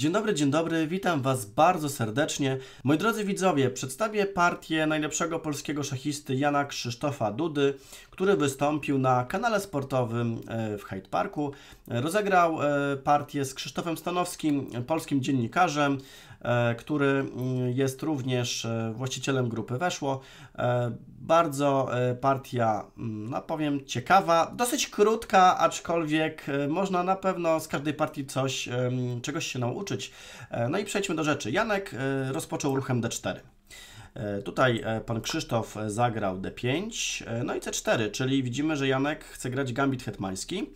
Dzień dobry, dzień dobry, witam Was bardzo serdecznie. Moi drodzy widzowie, przedstawię partię najlepszego polskiego szachisty Jana Krzysztofa Dudy, który wystąpił na kanale sportowym e, w Hyde Parku. E, rozegrał e, partię z Krzysztofem Stanowskim, polskim dziennikarzem. E, który mm, jest również e, właścicielem grupy Weszło. E, bardzo partia, mm, no powiem, ciekawa, dosyć krótka, aczkolwiek można na pewno z każdej partii coś, czegoś się nauczyć. No i przejdźmy do rzeczy. Janek rozpoczął ruchem D4. Tutaj pan Krzysztof zagrał D5, no i C4, czyli widzimy, że Janek chce grać gambit hetmański.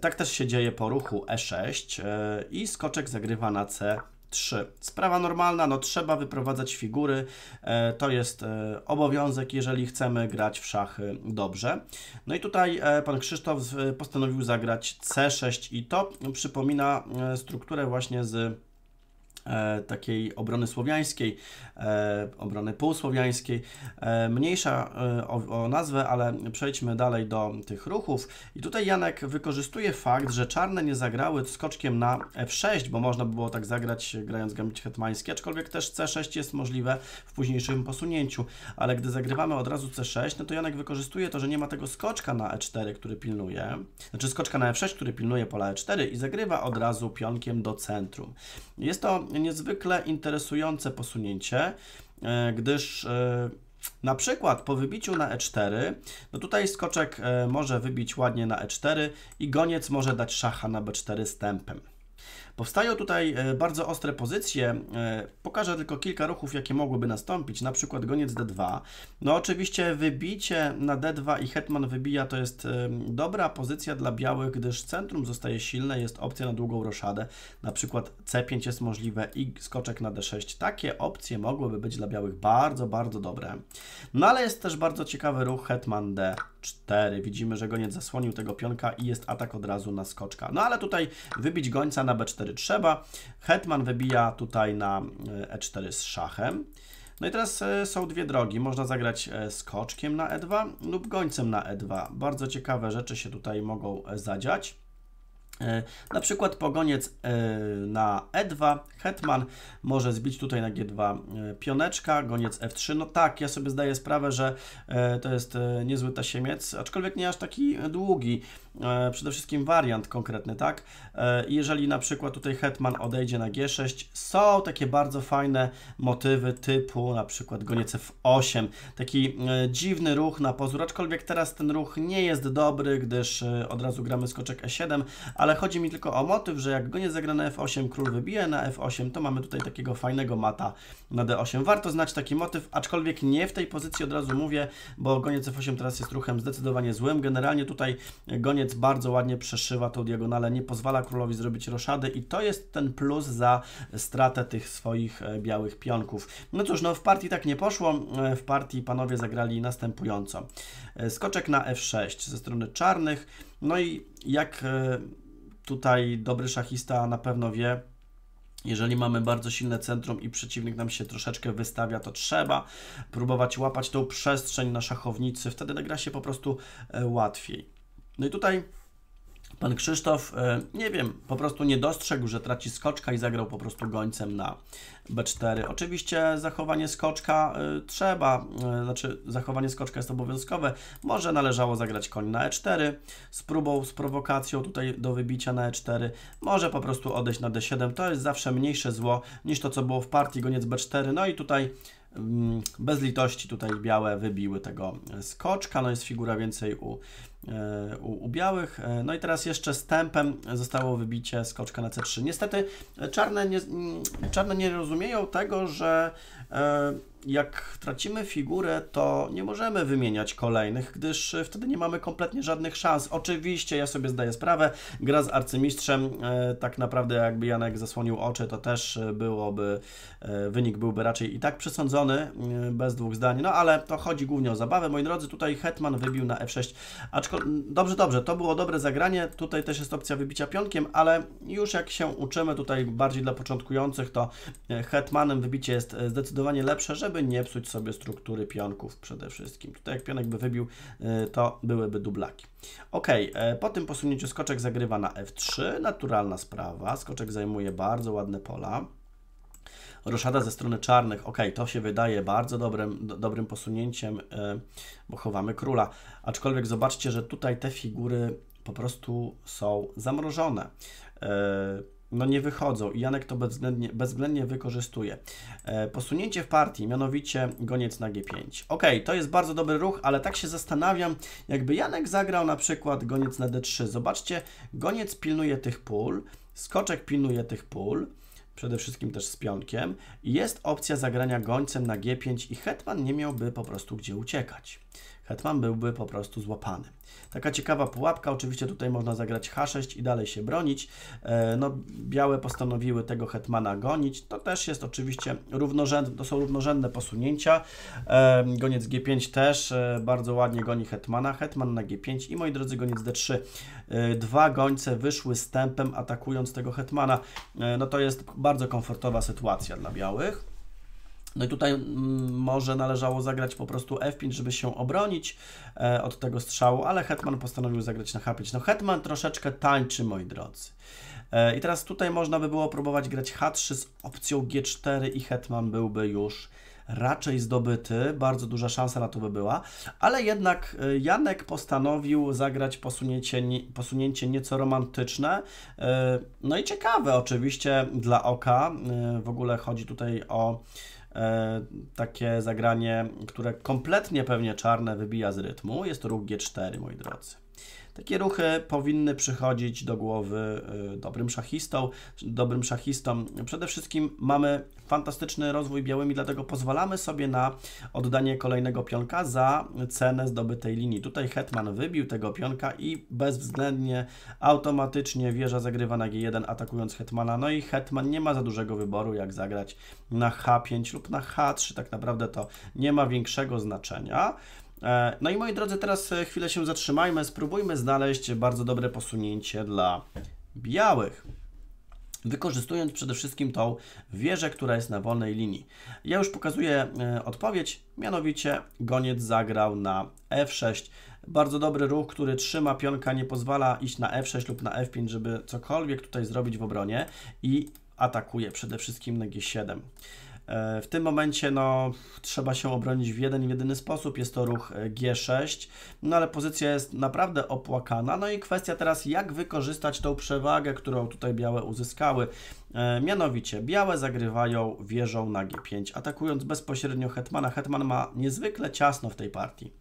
Tak też się dzieje po ruchu E6 i skoczek zagrywa na c 3. Sprawa normalna, no trzeba wyprowadzać figury, e, to jest e, obowiązek, jeżeli chcemy grać w szachy dobrze. No i tutaj e, pan Krzysztof postanowił zagrać C6 i to przypomina strukturę właśnie z E, takiej obrony słowiańskiej, e, obrony półsłowiańskiej. E, mniejsza o, o, nazwę, ale przejdźmy dalej do tych ruchów. I tutaj Janek wykorzystuje fakt, że czarne nie zagrały skoczkiem na f6, bo można by było tak zagrać grając gambit hetmański, aczkolwiek też c6 jest możliwe w późniejszym posunięciu, ale gdy zagrywamy od razu c6, no to Janek wykorzystuje to, że nie ma tego skoczka na e4, który pilnuje, znaczy skoczka na f6, który pilnuje pola e4 i zagrywa od razu pionkiem do centrum. Jest to niezwykle interesujące posunięcie, e, gdyż e, na przykład po wybiciu na e4, no tutaj skoczek e, może wybić ładnie na e4 i goniec może dać szacha na b4 tempem. Powstają tutaj e, bardzo ostre pozycje. E, pokażę tylko kilka ruchów, jakie mogłyby nastąpić. Na przykład goniec d2. No oczywiście wybicie na d2 i hetman wybija to jest dobra pozycja dla białych, gdyż centrum zostaje silne, jest opcja na długą roszadę. Na przykład c5 jest możliwe i skoczek na d6. Takie opcje mogłyby być dla białych bardzo, bardzo dobre. No ale jest też bardzo ciekawy ruch hetman d 4. Widzimy, że goniec zasłonił tego pionka i jest atak od razu na skoczka. No ale tutaj wybić gońca na b4 trzeba. Hetman wybija tutaj na e4 e z szachem. No i teraz e, są dwie drogi. Można zagrać e, skoczkiem na e2 lub gońcem na e2. Bardzo ciekawe rzeczy się tutaj mogą zadziać. E, na przykład pogoniec e, na E2, hetman może zbić tutaj na G2 e, pioneczka, goniec F3. No tak, ja sobie zdaję sprawę, że to jest niezły tasiemiec, aczkolwiek nie aż taki długi. E, przede wszystkim wariant konkretny, tak? E, jeżeli na przykład tutaj hetman odejdzie na g6, są takie bardzo fajne motywy typu na przykład goniec f8. Taki e, dziwny ruch na pozór, aczkolwiek teraz ten ruch nie jest dobry, gdyż od razu gramy skoczek e7, ale chodzi mi tylko o motyw, że jak goniec zagra na f8, król wybije na f8, to mamy tutaj takiego fajnego mata na d8. Warto znać taki motyw, aczkolwiek nie w tej pozycji od razu mówię, bo goniec f8 teraz jest ruchem zdecydowanie złym. Generalnie tutaj goniec koniec bardzo ładnie przeszywa tą diagonalę, nie pozwala królowi zrobić roszady i to jest ten plus za stratę tych swoich e, białych pionków. No cóż, no w partii tak nie poszło, e, w partii panowie zagrali następująco. E, skoczek na f6 ze strony czarnych, no i jak tutaj dobry szachista na pewno wie, jeżeli mamy bardzo silne centrum i przeciwnik nam się troszeczkę wystawia, to trzeba próbować łapać tą przestrzeń na szachownicy, wtedy gra się po prostu łatwiej. No i tutaj pan Krzysztof, e, nie wiem, po prostu nie dostrzegł, że traci skoczka i zagrał po prostu gońcem na B4. Oczywiście zachowanie skoczka e, trzeba, e, znaczy zachowanie skoczka jest obowiązkowe. Może należało zagrać koń na E4 z próbą, z prowokacją tutaj do wybicia na E4. Może po prostu odejść na D7. To jest zawsze mniejsze zło niż to, co było w partii goniec B4. No i tutaj mm, bez litości tutaj białe wybiły tego skoczka, no jest figura więcej u E, u, u, białych. E, no i teraz jeszcze z tempem zostało wybicie skoczka na C3. Niestety e, czarne nie, mm, czarne nie rozumieją tego, że jak tracimy figurę, to nie możemy wymieniać kolejnych, gdyż wtedy nie mamy kompletnie żadnych szans. Oczywiście, ja sobie zdaję sprawę, gra z arcymistrzem, tak naprawdę jakby Janek zasłonił oczy, to też byłoby, wynik byłby raczej i tak przesądzony, bez dwóch zdań, no ale to chodzi głównie o zabawę. Moi drodzy, tutaj Hetman wybił na F6, aczkolwiek Dobrze, dobrze, to było dobre zagranie. Tutaj też jest opcja wybicia pionkiem, ale już jak się uczymy, tutaj bardziej dla początkujących, to e, hetmanem wybicie jest e, zdecydowanie lepsze, żeby nie psuć sobie struktury pionków przede wszystkim. Tutaj jak pionek by wybił, e, to byłyby dublaki. Ok, po tym posunięciu skoczek zagrywa na F3, naturalna sprawa. Skoczek zajmuje bardzo ładne pola roszada ze strony czarnych. Ok, to się wydaje bardzo dobrym, do, dobrym posunięciem, e, bo chowamy króla. Aczkolwiek zobaczcie, że tutaj te figury po prostu są zamrożone. E, no nie wychodzą i Janek to bezwzględnie, bezwzględnie wykorzystuje. E, posunięcie w partii, mianowicie goniec na G5. Ok, to jest bardzo dobry ruch, ale tak się zastanawiam, jakby Janek zagrał na przykład goniec na D3. Zobaczcie, goniec pilnuje tych pól, skoczek pilnuje tych pól, przede wszystkim też z pionkiem. Jest opcja zagrania gońcem na G5 i hetman nie miałby po prostu gdzie uciekać. Hetman byłby po prostu złapany. Taka ciekawa pułapka, oczywiście tutaj można zagrać H6 i dalej się bronić. E, no, białe postanowiły tego Hetmana gonić, to też jest oczywiście równorzędne, to są równorzędne posunięcia. E, goniec G5 też e, bardzo ładnie goni Hetmana, Hetman na G5 i moi drodzy goniec D3. Dwa gońce wyszły stępem atakując tego Hetmana, no to jest bardzo komfortowa sytuacja dla białych. No i tutaj mm, może należało zagrać po prostu F5, żeby się obronić e, od tego strzału, ale Hetman postanowił zagrać na H5. No Hetman troszeczkę tańczy, moi drodzy. E, I teraz tutaj można by było próbować grać H3 z opcją G4 i Hetman byłby już raczej zdobyty, bardzo duża szansa na to by była, ale jednak e, Janek postanowił zagrać posunięcie, posunięcie nieco romantyczne, no i ciekawe oczywiście dla oka, w ogóle chodzi tutaj o E, takie zagranie, które kompletnie pewnie czarne wybija z rytmu, jest to ruch G4, moi drodzy. Takie ruchy powinny przychodzić do głowy y, dobrym szachistom dobrym szachistom Przede wszystkim mamy fantastyczny rozwój białymi, dlatego pozwalamy sobie na oddanie kolejnego pionka za cenę zdobytej linii. Tutaj hetman wybił tego pionka i bezwzględnie automatycznie wieża zagrywa na g1 atakując hetmana. No i hetman nie ma za dużego wyboru jak zagrać na h5 lub na h3. Tak naprawdę to nie ma większego znaczenia. E, no i moi drodzy, teraz e, chwilę się zatrzymajmy, spróbujmy znaleźć bardzo dobre posunięcie dla białych wykorzystując przede wszystkim tą wieżę, która jest na wolnej linii. Ja już pokazuję e, odpowiedź, mianowicie goniec zagrał na f6. Bardzo dobry ruch, który trzyma pionka, nie pozwala iść na f6 lub na f5, żeby cokolwiek tutaj zrobić w obronie i atakuje przede wszystkim na g7. E, w tym momencie no, trzeba się obronić w jeden i jedyny sposób, jest to ruch e, G6, no ale pozycja jest naprawdę opłakana, no i kwestia teraz jak wykorzystać tą przewagę, którą tutaj białe uzyskały. E, mianowicie białe zagrywają wieżą na G5, atakując bezpośrednio Hetmana. Hetman ma niezwykle ciasno w tej partii.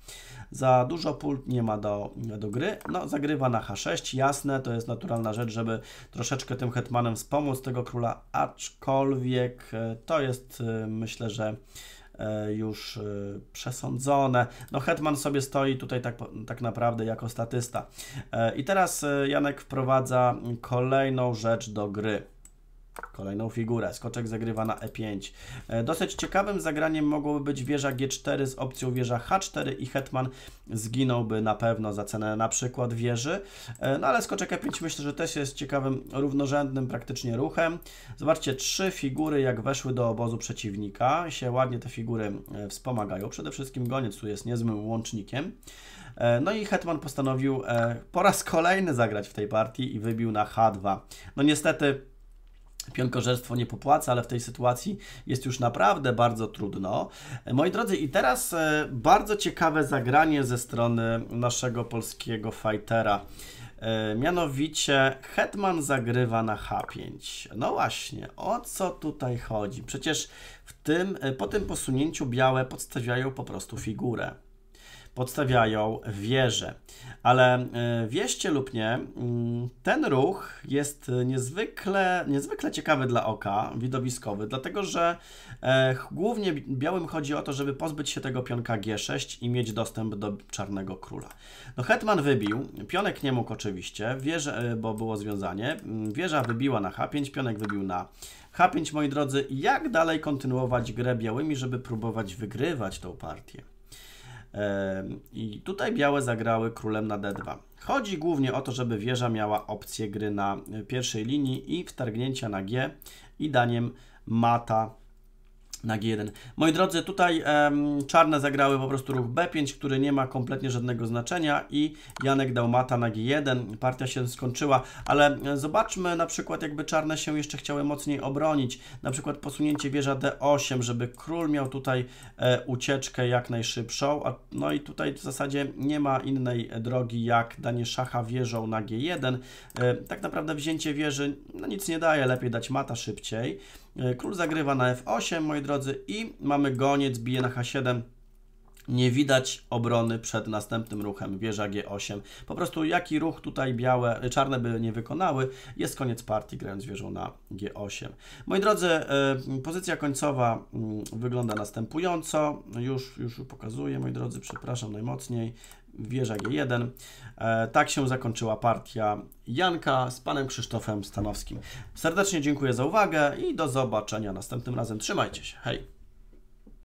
Za dużo pól nie ma do, do gry. No, zagrywa na H6, jasne, to jest naturalna rzecz, żeby troszeczkę tym Hetmanem wspomóc tego króla, aczkolwiek e, to jest e, myślę, że już przesądzone. No Hetman sobie stoi tutaj tak, tak naprawdę jako statysta. I teraz Janek wprowadza kolejną rzecz do gry. Kolejną figurę. Skoczek zagrywa na E5. E, dosyć ciekawym zagraniem mogłoby być wieża G4 z opcją wieża H4 i hetman zginąłby na pewno za cenę na przykład wieży. E, no ale skoczek E5 myślę, że też jest ciekawym równorzędnym praktycznie ruchem. Zobaczcie, trzy figury jak weszły do obozu przeciwnika. Się ładnie te figury e, wspomagają. Przede wszystkim goniec tu jest niezłym łącznikiem. No i Hetman postanowił po raz kolejny zagrać w tej partii i wybił na H2. No niestety Pionkożerstwo nie popłaca, ale w tej sytuacji jest już naprawdę bardzo trudno. Moi drodzy, i teraz e, bardzo ciekawe zagranie ze strony naszego polskiego fightera. E, mianowicie Hetman zagrywa na H5. No właśnie, o co tutaj chodzi? Przecież w tym, e, po tym posunięciu białe podstawiają po prostu figurę podstawiają wieże. Ale e, wieście lub nie, mm, ten ruch jest niezwykle, niezwykle ciekawy dla oka, widowiskowy, dlatego że e, głównie białym chodzi o to, żeby pozbyć się tego pionka G6 i mieć dostęp do czarnego króla. No hetman wybił, pionek nie mógł oczywiście, wieże, e, bo było związanie, mm, wieża wybiła na H5, pionek wybił na H5, moi drodzy, jak dalej kontynuować grę białymi, żeby próbować wygrywać tą partię? I tutaj białe zagrały królem na d2. Chodzi głównie o to, żeby wieża miała opcję gry na pierwszej linii i wtargnięcia na g i daniem mata na G1. Moi drodzy, tutaj um, czarne zagrały po prostu ruch B5, który nie ma kompletnie żadnego znaczenia i Janek dał mata na G1, partia się skończyła, ale e, zobaczmy na przykład jakby czarne się jeszcze chciały mocniej obronić, na przykład posunięcie wieża D8, żeby król miał tutaj e, ucieczkę jak najszybszą, a, no i tutaj w zasadzie nie ma innej e, drogi jak danie szacha wieżą na G1. E, tak naprawdę wzięcie wieży no nic nie daje, lepiej dać mata szybciej. E, król zagrywa na F8, moi drodzy, i mamy goniec, bije na H7. Nie widać obrony przed następnym ruchem, wieża G8. Po prostu jaki ruch tutaj białe, e, czarne by nie wykonały, jest koniec partii grając wieżą na G8. Moi drodzy, e, pozycja końcowa mm, wygląda następująco. Już, już pokazuję, moi drodzy, przepraszam najmocniej wieża G1. E, tak się zakończyła partia Janka z panem Krzysztofem Stanowskim. Serdecznie dziękuję za uwagę i do zobaczenia następnym razem. Trzymajcie się. Hej!